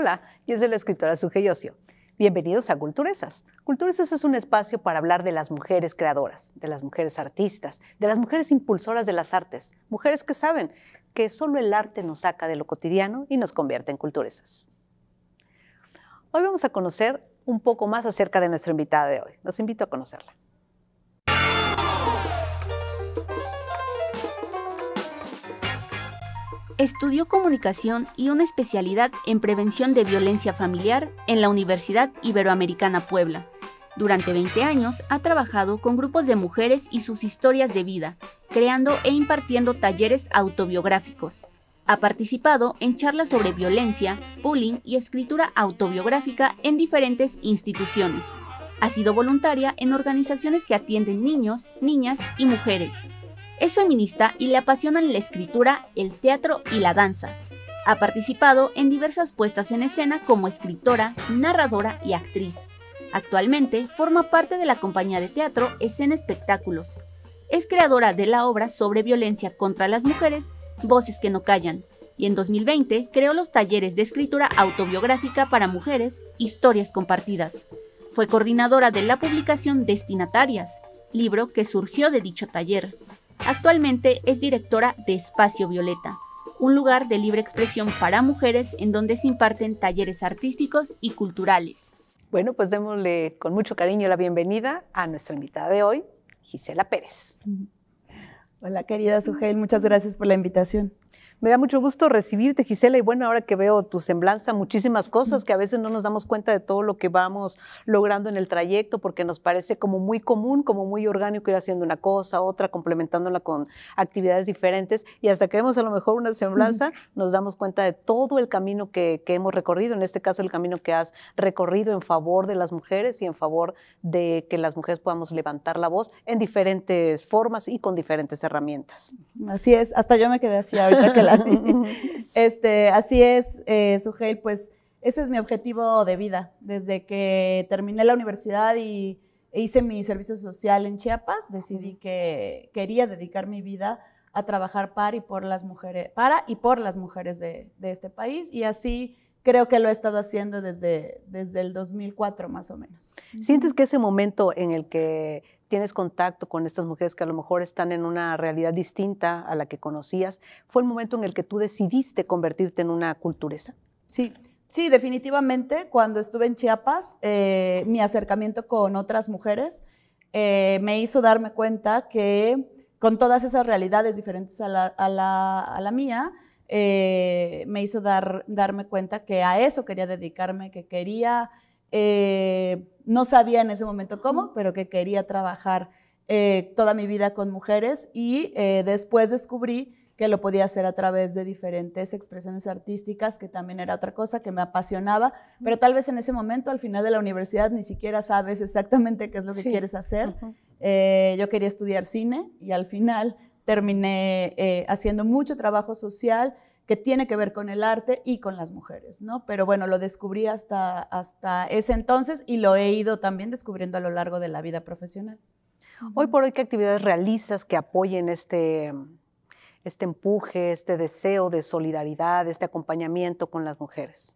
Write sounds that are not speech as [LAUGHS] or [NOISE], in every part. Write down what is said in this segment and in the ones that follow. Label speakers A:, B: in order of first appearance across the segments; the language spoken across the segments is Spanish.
A: Hola, yo soy la escritora Suge Bienvenidos a Culturezas. Culturezas es un espacio para hablar de las mujeres creadoras, de las mujeres artistas, de las mujeres impulsoras de las artes, mujeres que saben que solo el arte nos saca de lo cotidiano y nos convierte en culturezas. Hoy vamos a conocer un poco más acerca de nuestra invitada de hoy. Los invito a conocerla.
B: Estudió comunicación y una especialidad en prevención de violencia familiar en la Universidad Iberoamericana Puebla. Durante 20 años ha trabajado con grupos de mujeres y sus historias de vida, creando e impartiendo talleres autobiográficos. Ha participado en charlas sobre violencia, bullying y escritura autobiográfica en diferentes instituciones. Ha sido voluntaria en organizaciones que atienden niños, niñas y mujeres. Es feminista y le apasionan la escritura, el teatro y la danza. Ha participado en diversas puestas en escena como escritora, narradora y actriz. Actualmente forma parte de la compañía de teatro Escena Espectáculos. Es creadora de la obra sobre violencia contra las mujeres, Voces que no callan, y en 2020 creó los talleres de escritura autobiográfica para mujeres, Historias Compartidas. Fue coordinadora de la publicación Destinatarias, libro que surgió de dicho taller. Actualmente es directora de Espacio Violeta, un lugar de libre expresión para mujeres en donde se imparten talleres
A: artísticos y culturales. Bueno, pues démosle con mucho cariño la bienvenida a nuestra invitada de hoy, Gisela Pérez. Hola querida Sujel, muchas gracias por la invitación. Me da mucho gusto recibirte, Gisela, y bueno, ahora que veo tu semblanza, muchísimas cosas que a veces no nos damos cuenta de todo lo que vamos logrando en el trayecto, porque nos parece como muy común, como muy orgánico ir haciendo una cosa, otra, complementándola con actividades diferentes, y hasta que vemos a lo mejor una semblanza, nos damos cuenta de todo el camino que, hemos recorrido, en este caso el camino que has recorrido en favor de las mujeres y en favor de que las mujeres podamos levantar la voz en diferentes formas y con diferentes herramientas.
C: Así es, hasta yo me quedé así ahorita que la [LAUGHS] [LAUGHS]
A: Este, así es, eh, pues
C: ese es mi objetivo de vida. Desde que terminé la universidad y hice mi servicio social en Chiapas, decidí que quería dedicar mi vida a trabajar para y por las mujeres, para y por las mujeres de, este país. Y así creo que lo he estado haciendo desde, desde el 2004 más o menos.
A: ¿Sientes que ese momento en el que tienes contacto con estas mujeres que a lo mejor están en una realidad distinta a la que conocías, ¿fue el momento en el que tú decidiste convertirte en una culturesa? Sí, sí,
C: definitivamente. Cuando estuve en Chiapas, eh, mi acercamiento con otras mujeres eh, me hizo darme cuenta que con todas esas realidades diferentes a la, mía, eh, me hizo dar, darme cuenta que a eso quería dedicarme, que quería eh, no sabía en ese momento cómo, pero que quería trabajar eh, toda mi vida con mujeres y eh, después descubrí que lo podía hacer a través de diferentes expresiones artísticas, que también era otra cosa que me apasionaba, pero tal vez en ese momento, al final de la universidad, ni siquiera sabes exactamente qué es lo que quieres hacer. yo quería estudiar cine y al final terminé haciendo mucho trabajo social, que tiene que ver con el arte y con las mujeres, ¿no? Pero bueno, lo descubrí hasta, hasta ese entonces y lo he ido también descubriendo a lo largo de la vida profesional.
A: Hoy por hoy, ¿qué actividades realizas que apoyen este, este empuje, este deseo de solidaridad, este acompañamiento con las mujeres?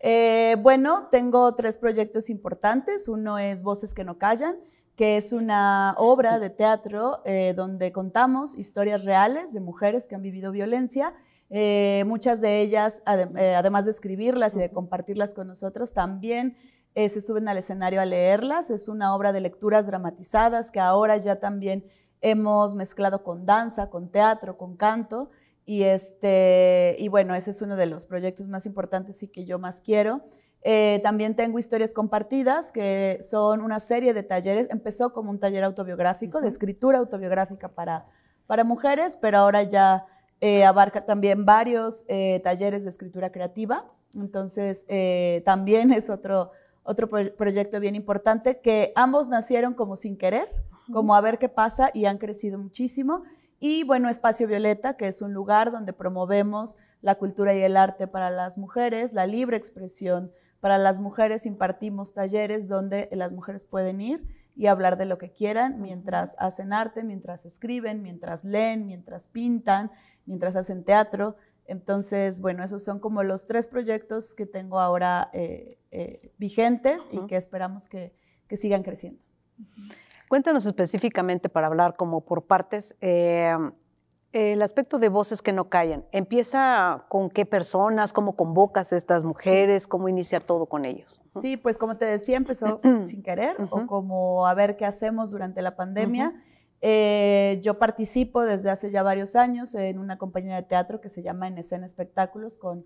A: Eh, bueno, tengo tres proyectos importantes. Uno es Voces que no callan, que
C: es una obra de teatro eh, donde contamos historias reales de mujeres que han vivido violencia eh, muchas de ellas, eh, además de escribirlas y de compartirlas con nosotros, también eh, se suben al escenario a leerlas. Es una obra de lecturas dramatizadas que ahora ya también hemos mezclado con danza, con teatro, con canto. Y, este, y bueno, ese es uno de los proyectos más importantes y que yo más quiero. también tengo historias compartidas, que son una serie de talleres. Empezó como un taller autobiográfico, de escritura autobiográfica para, para mujeres, pero ahora ya eh, abarca también varios eh, talleres de escritura creativa. Entonces, eh, también es otro, otro proyecto bien importante que ambos nacieron como sin querer, como a ver qué pasa y han crecido muchísimo. Y bueno, Espacio Violeta, que es un lugar donde promovemos la cultura y el arte para las mujeres, la libre expresión para las mujeres, impartimos talleres donde las mujeres pueden ir y hablar de lo que quieran mientras hacen arte, mientras escriben, mientras leen, mientras pintan, mientras hacen teatro. Entonces, bueno, esos son como los tres proyectos que tengo ahora eh, eh, vigentes y que esperamos que, sigan creciendo.
A: Cuéntanos específicamente para hablar como por partes. Eh, el aspecto de voces que no callan, empieza con qué personas, cómo convocas a estas mujeres, cómo iniciar todo con ellos.
C: Sí, pues como te decía, empezó [CLEARS THROAT] sin querer o como a ver qué hacemos durante la pandemia. Eh, yo participo desde hace ya varios años en una compañía de teatro que se llama En Escena Espectáculos con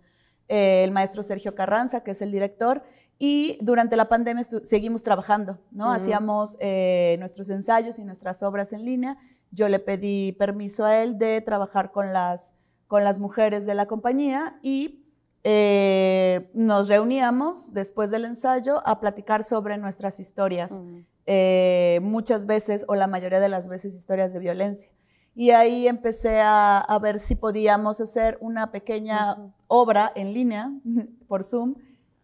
C: eh, el maestro Sergio Carranza, que es el director, y durante la pandemia seguimos trabajando, ¿no? Hacíamos eh, nuestros ensayos y nuestras obras en línea yo le pedí permiso a él de trabajar con las, con las mujeres de la compañía y eh, nos reuníamos después del ensayo a platicar sobre nuestras historias, eh, muchas veces o la mayoría de las veces historias de violencia. Y ahí empecé a, ver si podíamos hacer una pequeña obra en línea [LAUGHS] por Zoom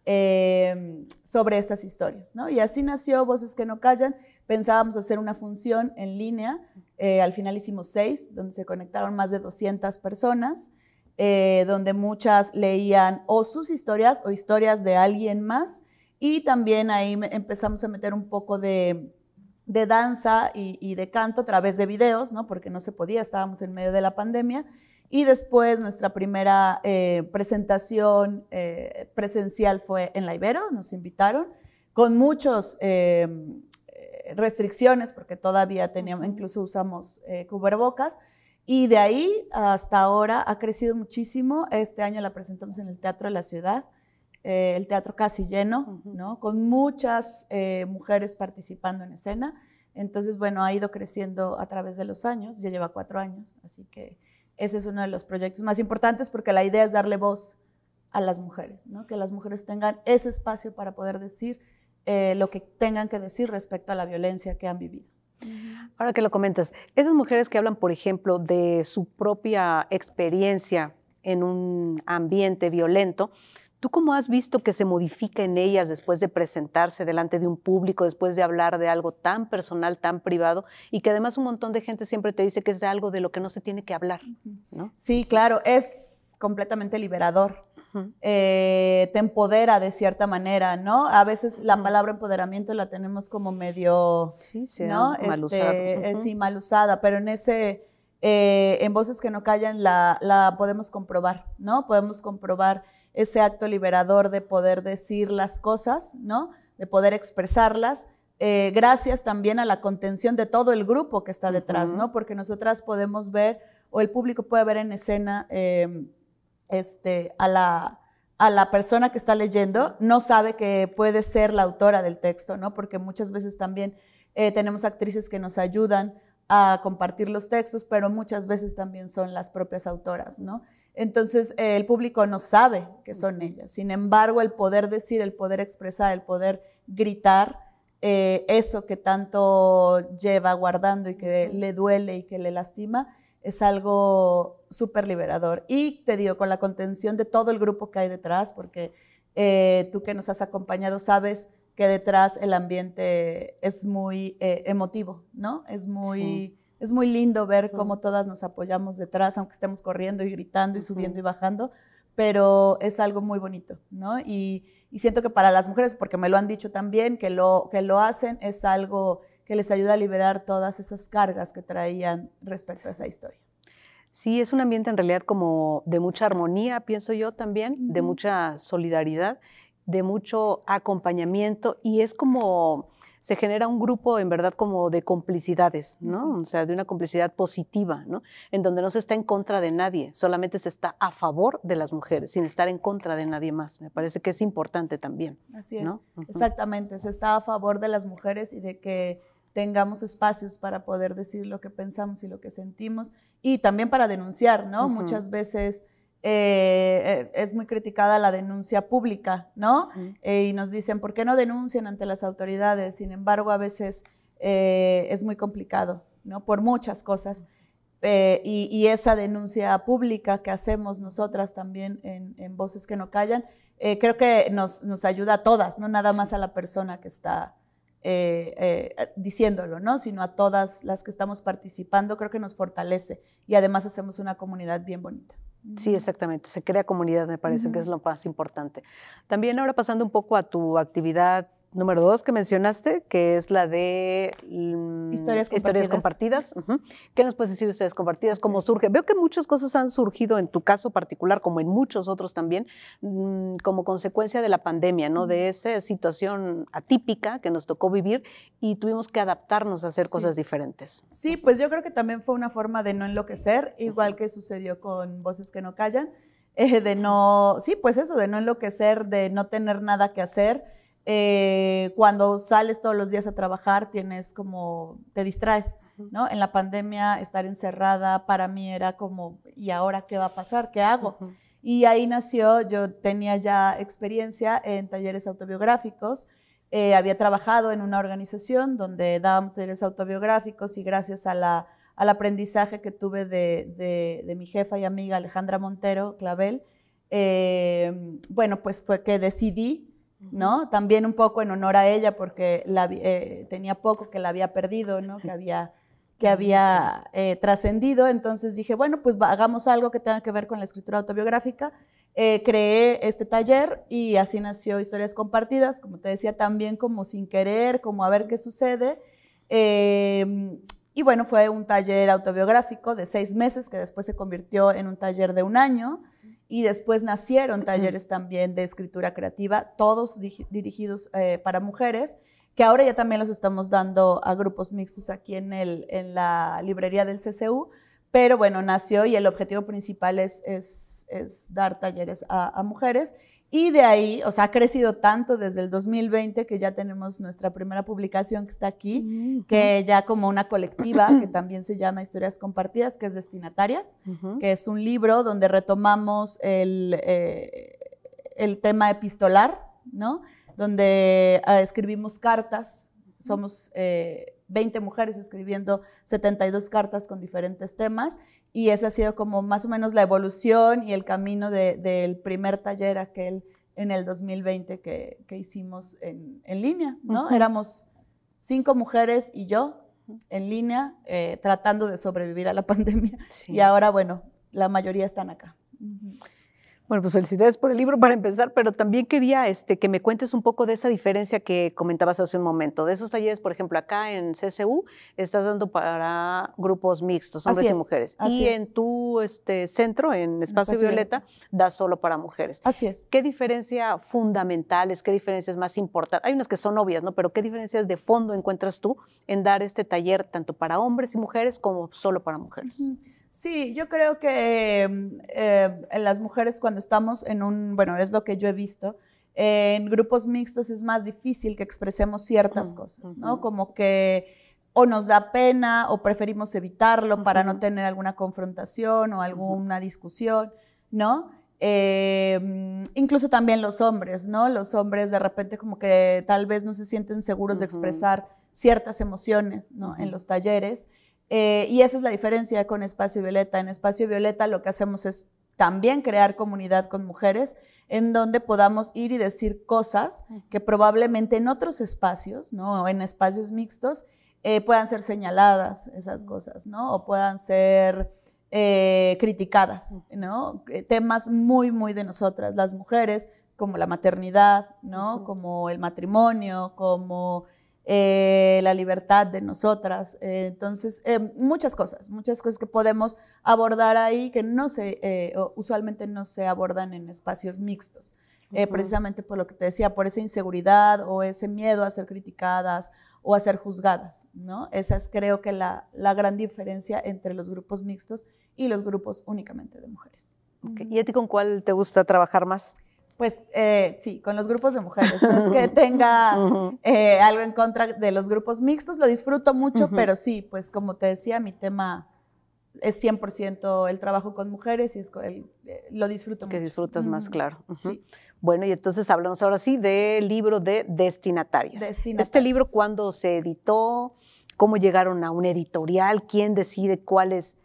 C: eh, sobre estas historias. Y así nació Voces que no callan. Pensábamos hacer una función en línea, eh, al final hicimos seis, donde se conectaron más de 200 personas, eh, donde muchas leían o sus historias o historias de alguien más, y también ahí empezamos a meter un poco de, danza y, de canto a través de videos, ¿no? porque no se podía, estábamos en medio de la pandemia. Y después nuestra primera eh, presentación presencial fue en la Ibero, nos invitaron con muchos restricciones, porque todavía teníamos, incluso usamos eh, cubrebocas, y de ahí hasta ahora ha crecido muchísimo. Este año la presentamos en el Teatro de la Ciudad, eh, el teatro casi lleno, ¿no? Con muchas eh, mujeres participando en escena. Entonces, bueno, ha ido creciendo a través de los años, ya lleva cuatro años, así que ese es uno de los proyectos más importantes porque la idea es darle voz a las mujeres, ¿no? Que las mujeres tengan ese espacio para poder decir eh, lo que tengan que decir respecto a la violencia que han vivido.
A: Ahora que lo comentas, esas mujeres que hablan, por ejemplo, de su propia experiencia en un ambiente violento, ¿Tú cómo has visto que se modifica en ellas después de presentarse delante de un público, después de hablar de algo tan personal, tan privado, y que además un montón de gente siempre te dice que es algo de lo que no se tiene que hablar? ¿no? Sí, claro, es completamente liberador. Eh, te empodera de
C: cierta manera, ¿no? A veces la palabra empoderamiento la tenemos como medio, sí, sí, Mal este, usada. Sí, mal usada, pero en ese, eh, en Voces que no callan la, podemos comprobar, ¿no? Podemos comprobar ese acto liberador de poder decir las cosas, ¿no? De poder expresarlas. Eh, gracias también a la contención de todo el grupo que está detrás, ¿no? Porque nosotras podemos ver, o el público puede ver en escena, em, este, a, la, persona que está leyendo, no sabe que puede ser la autora del texto, ¿no? Porque muchas veces también eh, tenemos actrices que nos ayudan a compartir los textos, pero muchas veces también son las propias autoras, ¿no? Entonces eh, el público no sabe que son ellas. Sin embargo, el poder decir, el poder expresar, el poder gritar, eh, eso que tanto lleva guardando y que le duele y que le lastima, es algo súper liberador. Y te digo, con la contención de todo el grupo que hay detrás, porque eh, tú que nos has acompañado sabes que detrás el ambiente es muy eh, emotivo, ¿no? Es muy, es muy lindo ver cómo todas nos apoyamos detrás, aunque estemos corriendo y gritando y subiendo y bajando, pero es algo muy bonito, ¿no? Y, siento que para las mujeres, porque me lo han dicho también, que lo, que lo hacen, es algo que les ayuda a liberar todas esas cargas que traían respecto a esa historia.
A: Sí, es un ambiente en realidad como de mucha armonía, pienso yo también, de mucha solidaridad, de mucho acompañamiento y es como se genera un grupo en verdad como de complicidades, ¿no? O sea, de una complicidad positiva, ¿no? En donde no se está en contra de nadie, solamente se está a favor de las mujeres, sin estar en contra de nadie más. Me parece que es importante también.
C: Así es. ¿no? Exactamente, se está a favor de las mujeres y de que tengamos espacios para poder decir lo que pensamos y lo que sentimos y también para denunciar, ¿no? Muchas veces eh, es muy criticada la denuncia pública, ¿no? Eh, y nos dicen, ¿por qué no denuncian ante las autoridades? Sin embargo, a veces eh, es muy complicado, ¿no? Por muchas cosas. Y, esa denuncia pública que hacemos nosotras también en, Voces que no callan, creo que nos, nos ayuda a todas, no nada más a la persona que está eh, eh, eh, diciéndolo, ¿no? sino a todas las que estamos participando, creo que nos fortalece y además hacemos una comunidad bien
A: bonita. Sí, exactamente, se crea comunidad, me parece que es lo más importante. También ahora pasando un poco a tu actividad número dos que mencionaste, que es la de mm, historias compartidas. ¿Qué nos puedes decir de historias compartidas? ¿Cómo surge? Veo que muchas cosas han surgido en tu caso particular, como en muchos otros también, mm, como consecuencia de la pandemia, ¿no? De esa situación atípica que nos tocó vivir y tuvimos que adaptarnos a hacer cosas diferentes.
C: Sí, pues yo creo que también fue una forma de no enloquecer, igual que sucedió con Voces que no callan, eh, de no, sí, pues eso, de no enloquecer, de no tener nada que hacer eh, cuando sales todos los días a trabajar, tienes como, te distraes, ¿no? En la pandemia, estar encerrada para mí era como, ¿y ahora qué va a pasar? ¿Qué hago? Y ahí nació, yo tenía ya experiencia en talleres autobiográficos, eh, había trabajado en una organización donde dábamos talleres autobiográficos y gracias a la, al aprendizaje que tuve de, mi jefa y amiga Alejandra Montero Clavel, eh, bueno, pues fue que decidí también un poco en honor a ella porque eh, tenía poco que la había perdido, Que había, eh, trascendido. Entonces dije, bueno, pues hagamos algo que tenga que ver con la escritura autobiográfica. Eh, creé este taller y así nació Historias Compartidas, como te decía, también como sin querer, como a ver qué sucede. Em, y bueno, fue un taller autobiográfico de seis meses que después se convirtió en un taller de un año y después nacieron talleres también de escritura creativa, todos dirigidos eh, para mujeres, que ahora ya también los estamos dando a grupos mixtos aquí en, el, en la librería del CCU, pero bueno, nació y el objetivo principal es, es, dar talleres a mujeres y de ahí, o sea, ha crecido tanto desde el 2020 que ya tenemos nuestra primera publicación que está aquí, mm, que ya como una colectiva [CLEARS THROAT] que también se llama Historias Compartidas, que es Destinatarias, que es un libro donde retomamos el, eh, el tema epistolar, ¿no? Donde ah, escribimos cartas, somos... 20 eh, mujeres escribiendo 72 cartas con diferentes temas y esa ha sido como más o menos la evolución y el camino del primer taller aquel en el 2020 que, que hicimos en, en, línea, ¿no? Éramos cinco mujeres y yo en línea eh, tratando de sobrevivir a la [LAUGHS] pandemia y ahora, bueno, la mayoría están acá.
A: Bueno, pues felicidades por el libro para empezar, pero también quería este, que me cuentes un poco de esa diferencia que comentabas hace un momento. De esos talleres, por ejemplo, acá en CCU estás dando para grupos mixtos, hombres y mujeres. y en tu este, centro, en Espacio, Violeta, das solo para mujeres. Así es. ¿Qué diferencia fundamentales, qué diferencias más importantes? Hay unas que son obvias, ¿no? Pero ¿qué diferencias de fondo encuentras tú en dar este taller tanto para hombres y mujeres como solo para mujeres?
C: Sí, yo creo que em, eh, en las mujeres cuando estamos en un, bueno, es lo que yo he visto, en grupos mixtos es más difícil que expresemos ciertas cosas, ¿no? Como que o nos da pena o preferimos evitarlo para no tener alguna confrontación o alguna discusión, ¿no? Em, incluso también los hombres, ¿no? Los hombres de repente como que tal vez no se sienten seguros de expresar ciertas emociones, ¿no? En los talleres. Eh, y esa es la diferencia con Espacio Violeta. En Espacio Violeta lo que hacemos es también crear comunidad con mujeres en donde podamos ir y decir cosas que probablemente en otros espacios, ¿no? O en espacios mixtos, eh, puedan ser señaladas esas cosas, ¿no? O puedan ser eh, criticadas, ¿no? Temas muy, muy de nosotras, las mujeres, como la maternidad, ¿no? Como el matrimonio, como eh, la libertad de nosotras. Eh, entonces, eh, muchas cosas, muchas cosas que podemos abordar ahí que no se, usualmente no se abordan en espacios mixtos. Precisamente por lo que te decía, por esa inseguridad o ese miedo a ser criticadas o a ser juzgadas, ¿no? Esa es creo que la, gran diferencia entre los grupos mixtos y los grupos únicamente de mujeres.
A: ¿Y a ti con cuál te gusta trabajar más?
C: Pues eh, sí, con los grupos de mujeres. No es que [LAUGHS] tenga eh, algo en contra de los grupos mixtos, lo disfruto mucho, pero sí, pues como te decía, mi tema es 100% el trabajo con mujeres y es
A: eh, lo disfruto que disfrutas más, claro. sí. Bueno, y entonces hablamos ahora sí del libro de destinatarios. Este libro, ¿cuándo se editó? ¿Cómo llegaron a un editorial? ¿Quién decide cuáles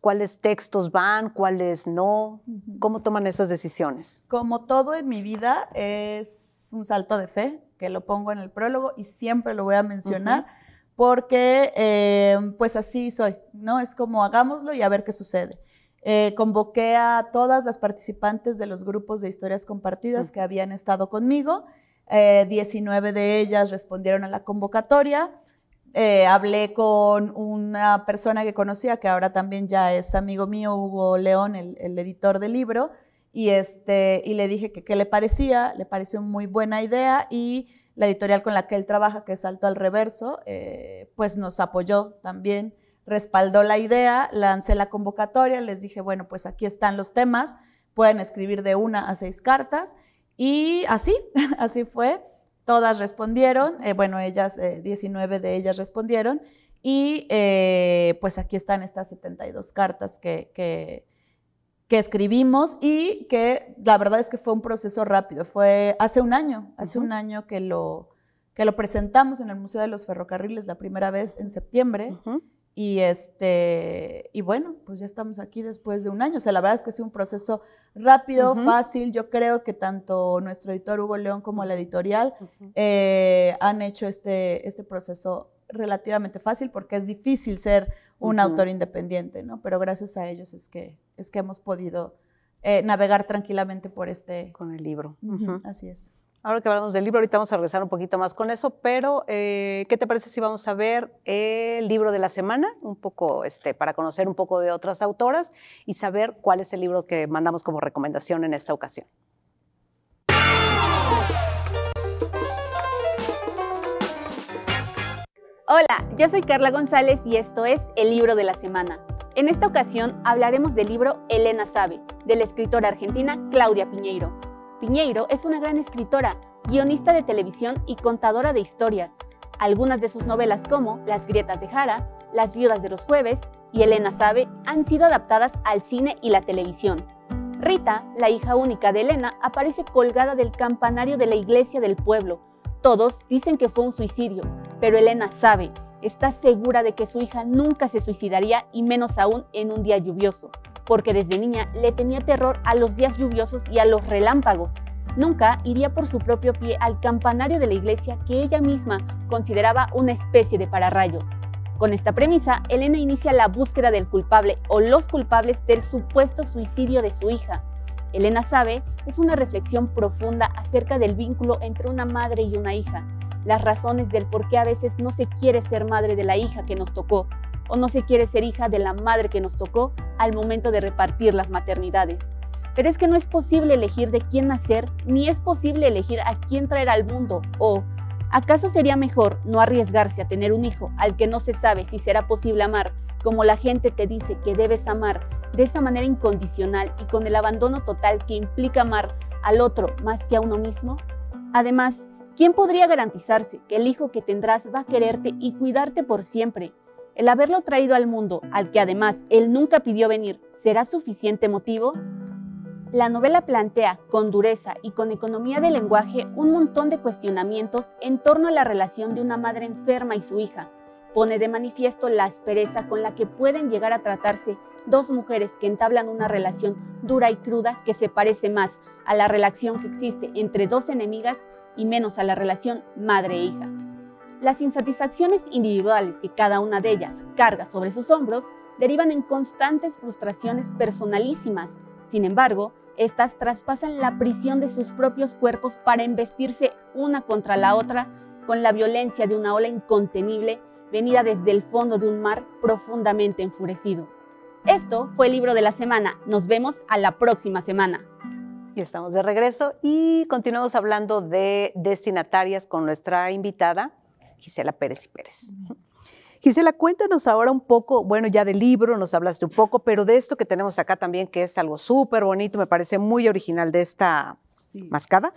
A: cuáles textos van, cuáles no? ¿Cómo toman esas decisiones?
C: Como todo en mi vida es un salto de fe, que lo pongo en el prólogo y siempre lo voy a mencionar. Porque, eh, pues así soy, ¿no? Es como hagámoslo y a ver qué sucede. Eh, convoqué a todas las participantes de los grupos de historias compartidas que habían estado conmigo. 19 eh, de ellas respondieron a la convocatoria. Eh, hablé con una persona que conocía, que ahora también ya es amigo mío, Hugo León, el, editor del libro, y, este, y le dije que, qué le parecía, le pareció muy buena idea y la editorial con la que él trabaja, que es Alto al Reverso, eh, pues nos apoyó también, respaldó la idea, lancé la convocatoria, les dije, bueno, pues aquí están los temas, pueden escribir de una a seis cartas y así, [LAUGHS] así fue. Todas respondieron, eh, bueno, ellas, 19 eh, de ellas respondieron, y eh, pues aquí están estas 72 cartas que, que, escribimos y que la verdad es que fue un proceso rápido, fue hace un año, hace un año que lo, que lo presentamos en el Museo de los Ferrocarriles la primera vez en septiembre. Y, este, y bueno, pues ya estamos aquí después de un año. O sea, la verdad es que ha sido un proceso rápido, fácil. Yo creo que tanto nuestro editor Hugo León como la editorial eh, han hecho este, este proceso relativamente fácil porque es difícil ser un autor independiente, ¿no? Pero gracias a ellos es que, es que hemos podido eh, navegar
A: tranquilamente por este... Con el libro. Así es. Ahora que hablamos del libro, ahorita vamos a regresar un poquito más con eso, pero eh, ¿qué te parece si vamos a ver el libro de la semana? Un poco, este, para conocer un poco de otras autoras y saber cuál es el libro que mandamos como recomendación en esta ocasión.
B: Hola, yo soy Carla González y esto es El libro de la semana. En esta ocasión hablaremos del libro Elena Sabe, de la escritora argentina Claudia Piñeiro Piñeiro es una gran escritora, guionista de televisión y contadora de historias. Algunas de sus novelas como Las grietas de Jara, Las viudas de los jueves y Elena sabe han sido adaptadas al cine y la televisión. Rita, la hija única de Elena, aparece colgada del campanario de la iglesia del pueblo. Todos dicen que fue un suicidio, pero Elena sabe está segura de que su hija nunca se suicidaría y menos aún en un día lluvioso, porque desde niña le tenía terror a los días lluviosos y a los relámpagos. Nunca iría por su propio pie al campanario de la iglesia que ella misma consideraba una especie de pararrayos. Con esta premisa, Elena inicia la búsqueda del culpable o los culpables del supuesto suicidio de su hija. Elena sabe es una reflexión profunda acerca del vínculo entre una madre y una hija, las razones del por qué a veces no se quiere ser madre de la hija que nos tocó o no se quiere ser hija de la madre que nos tocó al momento de repartir las maternidades. Pero es que no es posible elegir de quién nacer, ni es posible elegir a quién traer al mundo, o ¿acaso sería mejor no arriesgarse a tener un hijo al que no se sabe si será posible amar, como la gente te dice que debes amar, de esa manera incondicional y con el abandono total que implica amar al otro más que a uno mismo? Además, ¿Quién podría garantizarse que el hijo que tendrás va a quererte y cuidarte por siempre? ¿El haberlo traído al mundo, al que además él nunca pidió venir, será suficiente motivo? La novela plantea, con dureza y con economía de lenguaje, un montón de cuestionamientos en torno a la relación de una madre enferma y su hija. Pone de manifiesto la aspereza con la que pueden llegar a tratarse dos mujeres que entablan una relación dura y cruda que se parece más a la relación que existe entre dos enemigas y menos a la relación madre-hija. Las insatisfacciones individuales que cada una de ellas carga sobre sus hombros derivan en constantes frustraciones personalísimas. Sin embargo, estas traspasan la prisión de sus propios cuerpos para embestirse una contra la otra con la violencia de una ola incontenible venida desde el fondo de un mar profundamente enfurecido. Esto fue el libro de la semana. Nos vemos
A: a la próxima semana. Y estamos de regreso y continuamos hablando de destinatarias con nuestra invitada, Gisela Pérez y Pérez. Gisela, cuéntanos ahora un poco, bueno, ya del libro nos hablaste un poco, pero de esto que tenemos acá también, que es algo súper bonito, me parece muy original de esta mascada.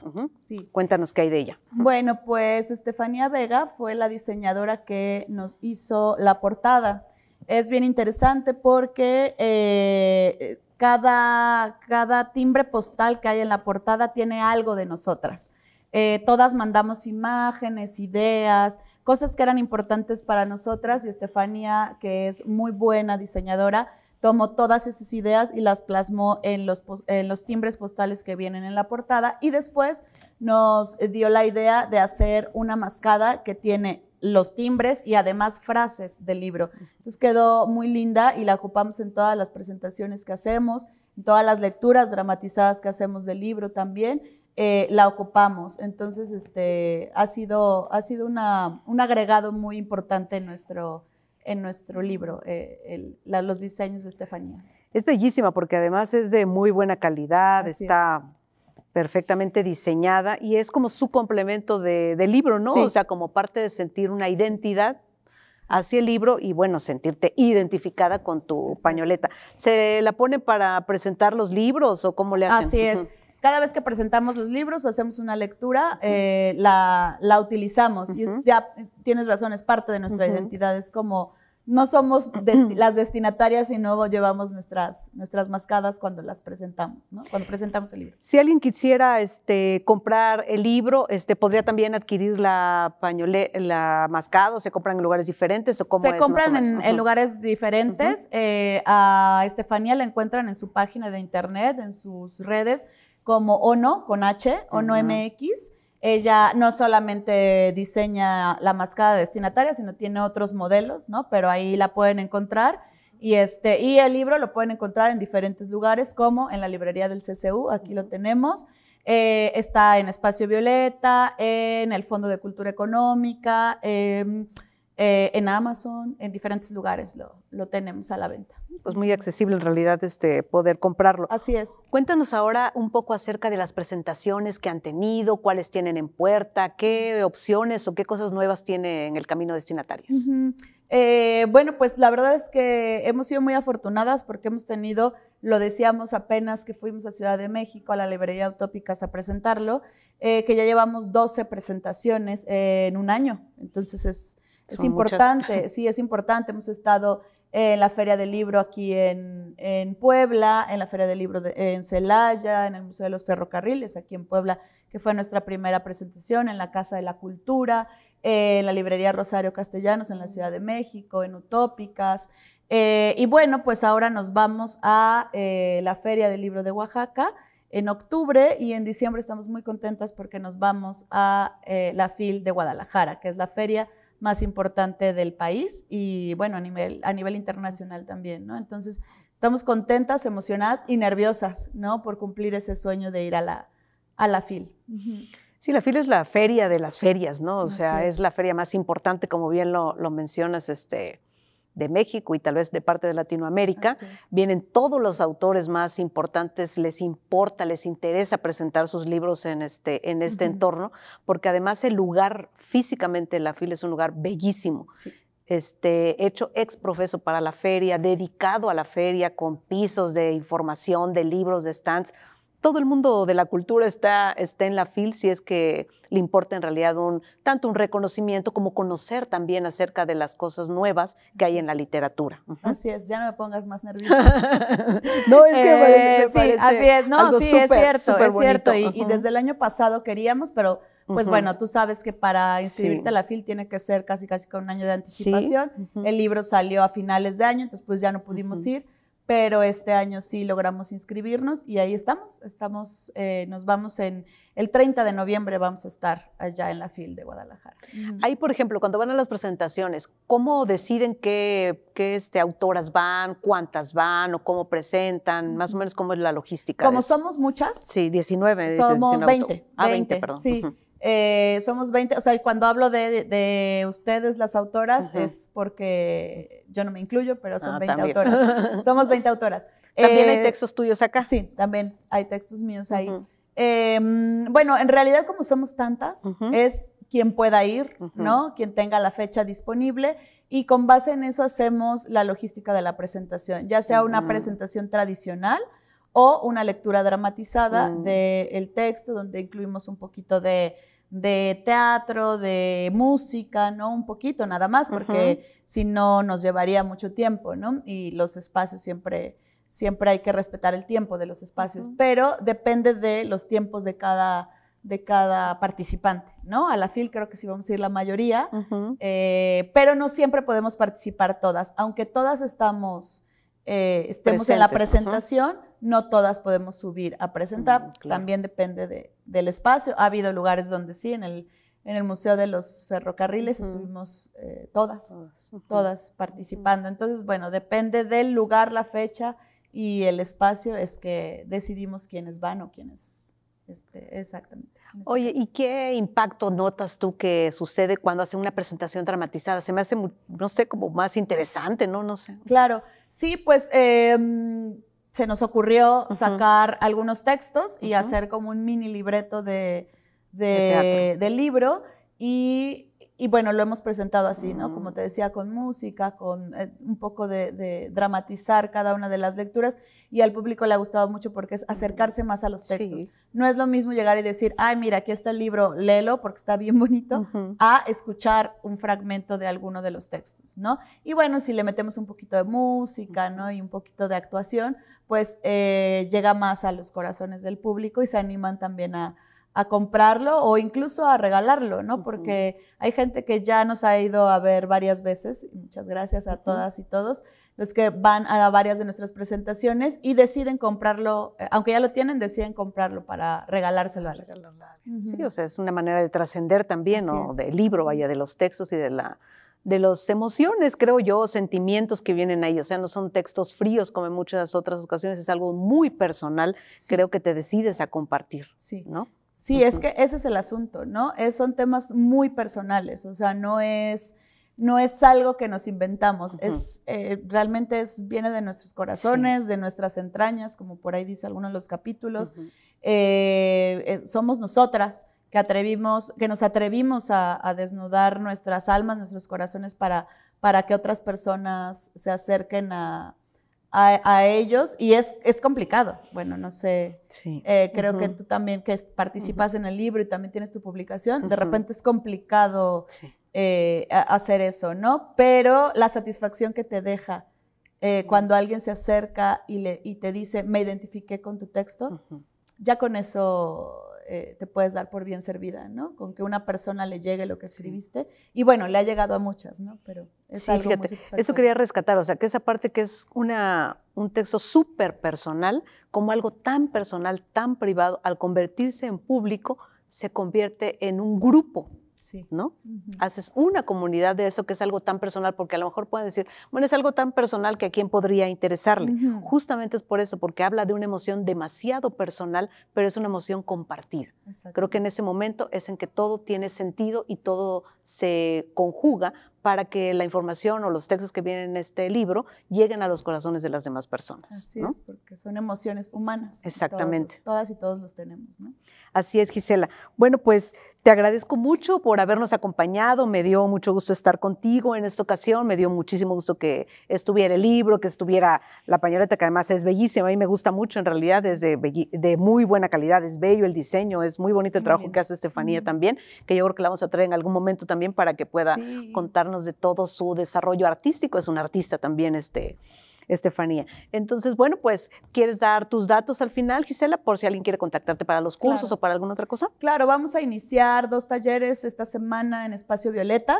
A: Cuéntanos qué hay de ella.
C: Bueno, pues Estefanía Vega fue la diseñadora que nos hizo la portada es bien interesante porque eh, cada, cada timbre postal que hay en la portada tiene algo de nosotras. Eh, todas mandamos imágenes, ideas, cosas que eran importantes para nosotras y Estefanía, que es muy buena diseñadora, tomó todas esas ideas y las plasmó en los, en los timbres postales que vienen en la portada y después nos dio la idea de hacer una mascada que tiene los timbres y además frases del libro. Entonces quedó muy linda y la ocupamos en todas las presentaciones que hacemos, en todas las lecturas dramatizadas que hacemos del libro también, eh, la ocupamos. Entonces este, ha sido, ha sido un agregado muy importante en nuestro, en nuestro libro, eh, los diseños de Estefanía.
A: Es bellísima porque además es de muy buena calidad, está perfectamente diseñada y es como su complemento de, libro, ¿no? O sea, como parte de sentir una identidad hacia el libro y bueno, sentirte identificada con tu pañoleta. ¿Se la pone para presentar los libros o cómo le hacen? Así es. Cada vez que presentamos los libros o hacemos una lectura, eh,
C: la, utilizamos. Y ya eh, tienes razón, es parte de nuestra identidad. Es como no somos las destinatarias y no llevamos nuestras, nuestras mascadas cuando las presentamos, ¿no? Cuando presentamos el libro.
A: Si alguien quisiera este, comprar el libro, este, podría también adquirir la la mascada, o se compran en lugares diferentes o cómo Se compran en,
C: lugares diferentes. Eh, a Estefanía la encuentran en su página de internet, en sus redes como Ono con H, Ono MX. Ella no solamente diseña la mascada destinataria, sino tiene otros modelos, ¿no? Pero ahí la pueden encontrar. Y, este, y el libro lo pueden encontrar en diferentes lugares, como en la librería del CCU, aquí lo tenemos. Eh, está en Espacio Violeta, en el Fondo de Cultura Económica. Em, eh, en Amazon, en
A: diferentes lugares lo, tenemos a la venta. Pues muy accesible en realidad este poder comprarlo. Así es. Cuéntanos ahora un poco acerca de las presentaciones que han tenido, cuáles tienen en puerta, qué opciones o qué cosas nuevas tiene en el camino destinatarios. Eh, bueno, pues la verdad es que hemos sido muy afortunadas porque hemos tenido, lo decíamos
C: apenas que fuimos a Ciudad de México, a la librería Utopicas a presentarlo, eh, que ya llevamos 12 presentaciones en un año. Entonces es es importante, [LAUGHS] sí, es importante. Hemos estado en la Feria del Libro aquí en, Puebla, en la Feria del Libro en Celaya, en el Museo de los Ferrocarriles aquí en Puebla, que fue nuestra primera presentación en la Casa de la Cultura, en la Librería Rosario Castellanos en la Ciudad de México, en Utópicas. Eh, y bueno, pues ahora nos vamos a eh, la Feria del Libro de Oaxaca en octubre y en diciembre estamos muy contentas porque nos vamos a eh, la FIL de Guadalajara, que es la feria más importante del país y bueno, a nivel, a nivel internacional también, ¿no? Entonces, estamos contentas, emocionadas y nerviosas, ¿no? Por cumplir ese sueño de ir a la, a la FIL.
A: Sí, la FIL es la feria de las ferias, ¿no? O sea, es la feria más importante, como bien lo, lo mencionas, este, de México y tal vez de parte de Latinoamérica. Vienen todos los autores más importantes, les importa, les interesa presentar sus libros en este, en este entorno, porque además el lugar físicamente la fila es un lugar bellísimo. Este, hecho ex profeso para la feria, dedicado a la feria, con pisos de información, de libros, de stands todo el mundo de la cultura está, está en la fil si es que le importa en realidad tanto un reconocimiento como conocer también acerca de las cosas nuevas que hay en la literatura.
C: Así es, ya no me pongas más nerviosa. [LAUGHS] no, es que eh, sí, así es, sí, es cierto, es cierto. Y, desde el año pasado queríamos, pero pues bueno, tú sabes que para inscribirte a la FIL tiene que ser casi casi con un año de anticipación. El libro salió a finales de año, entonces pues ya no pudimos ir pero este año sí logramos inscribirnos y ahí estamos. estamos eh, nos vamos en el 30 de noviembre, vamos a estar
A: allá en la FIL de Guadalajara. Ahí, por ejemplo, cuando van a las presentaciones, ¿cómo deciden qué, qué este, autoras van, cuántas van o cómo presentan? Más o menos, ¿cómo es la logística? Como somos muchas. Sí, 19. Somos 20. Ah, 20, perdón. Sí. Eh,
C: somos 20, o sea, cuando hablo de, ustedes, las autoras, es porque yo no me incluyo, pero son 20 ah, autoras. [LAUGHS] Somos 20 autoras. ¿También hay eh, textos tuyos acá? Sí, también hay textos míos ahí. Em, bueno, en realidad como somos tantas, es quien pueda ir, ¿no? Quien tenga la fecha disponible y con base en eso hacemos la logística de la presentación, ya sea una presentación tradicional o una lectura dramatizada mm. del texto donde incluimos un poquito de de teatro, de música, ¿no? Un poquito nada más, porque si no nos llevaría mucho tiempo, ¿no? Y los espacios siempre, siempre hay que respetar el tiempo de los espacios, pero depende de los tiempos de cada, de cada participante, ¿no? A la FIL creo que sí vamos a ir la mayoría, eh, pero no siempre podemos participar todas, aunque todas estamos, eh, estemos en la presentación no todas podemos subir a presentar, mm, también depende del espacio. Ha habido lugares donde sí, en el, en el Museo de los Ferrocarriles estuvimos eh, todas, todas participando. Entonces, bueno, depende del lugar, la fecha y el espacio es que decidimos quiénes van o quiénes... Este, exactamente,
A: Oye, ¿y qué impacto notas tú que sucede cuando hacen una presentación dramatizada? Se me hace, no sé, como más interesante, ¿no? No sé. Claro, sí, pues em, se nos ocurrió
C: sacar algunos textos y hacer como un mini libreto de libro y y bueno, lo hemos presentado así, ¿no? Como mm. te decía, con música, con eh, un poco de, dramatizar cada una de las lecturas y al público le ha gustado mucho porque es acercarse más a los textos. No es lo mismo llegar y decir, ay, mira, aquí está el libro, léelo porque está bien bonito, a escuchar un fragmento de alguno de los textos, ¿no? Y bueno, si le metemos un poquito de música, ¿no? Y un poquito de actuación, pues eh, llega más a los corazones del público y se animan también a a comprarlo o incluso a regalarlo, ¿no? Porque hay gente que ya nos ha ido a ver varias veces, muchas gracias a todas y todos, los que van a varias de nuestras presentaciones y deciden comprarlo, eh, aunque ya lo tienen, deciden comprarlo para regalárselo a
A: Sí, o sea, es una manera de trascender también, ¿no? Del libro, vaya, de los textos y de la de las emociones, creo yo, sentimientos que vienen ahí. O sea, no son textos fríos como en muchas otras ocasiones, es algo muy personal, creo que te decides a compartir. Sí. ¿no?
C: Sí, es que ese es el asunto, ¿no? Es, son temas muy personales, o sea, no es, no es algo que nos inventamos, es, eh, realmente es, viene de nuestros corazones, de nuestras entrañas, como por ahí dice alguno de los capítulos. Eh, somos nosotras que, atrevimos, que nos atrevimos a, a desnudar nuestras almas, nuestros corazones para, para que otras personas se acerquen a, a, ellos y es, es complicado. Bueno, no sé,
A: eh, creo que tú
C: también que participas en el libro y también tienes tu publicación, de repente es complicado eh, hacer eso, ¿no? Pero la satisfacción que te deja eh, cuando alguien se acerca y, le, y te dice, me identifiqué con tu texto, ya con eso eh, te puedes dar por bien servida, ¿no? Con que una persona le llegue lo que escribiste. Y bueno, le ha llegado a muchas, ¿no? Pero es algo Eso
A: quería rescatar, o sea, que esa parte que es una, un texto súper personal, como algo tan personal, tan privado, al convertirse en público, se convierte en un grupo Sí. ¿No? Haces una comunidad de eso que es algo tan personal, porque a lo mejor pueden decir, bueno, es algo tan personal que a quién podría interesarle. Justamente es por eso, porque habla de una emoción demasiado personal, pero es una emoción compartida. Creo que en ese momento es en que todo tiene sentido y todo se conjuga para que la información o los textos que vienen en este libro lleguen a los corazones de las demás personas. Así es,
C: porque son emociones humanas. Exactamente. todas y todos los tenemos, ¿no?
A: Así es, Gisela. Bueno, pues te agradezco mucho por habernos acompañado. Me dio mucho gusto estar contigo en esta ocasión. Me dio muchísimo gusto que estuviera el libro, que estuviera la pañoleta, que además es bellísima. A mí me gusta mucho, en realidad, es de, muy buena calidad. Es bello el diseño, es muy bonito el trabajo que hace Estefanía también, que yo creo que la vamos a traer en algún momento también para que pueda contarnos de todo su desarrollo artístico. Es un artista también, este, Estefanía. Entonces, bueno, pues, ¿quieres dar tus datos al final, Gisela, por si alguien quiere contactarte para los cursos o para alguna otra cosa? Claro, vamos a iniciar dos talleres
C: esta semana en Espacio Violeta,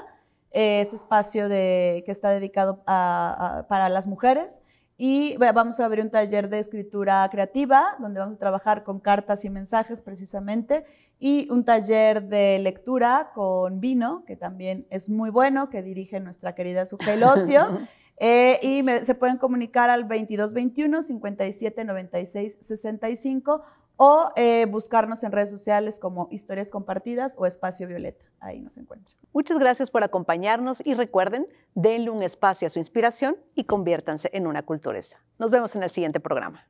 C: eh, este espacio de, que está dedicado para las mujeres. Y vamos a abrir un taller de escritura creativa, donde vamos a trabajar con cartas y mensajes precisamente, y un taller de lectura con vino, que también es muy bueno, que dirige nuestra querida Su Ocio. [LAUGHS] Eh, y se pueden comunicar al 2221 57 96 65 o eh, buscarnos en redes sociales como Historias Compartidas o Espacio
A: Violeta. Ahí nos encuentran. Muchas gracias por acompañarnos y recuerden, denle un espacio a su inspiración y conviértanse en una cultureza. Nos vemos en el siguiente programa.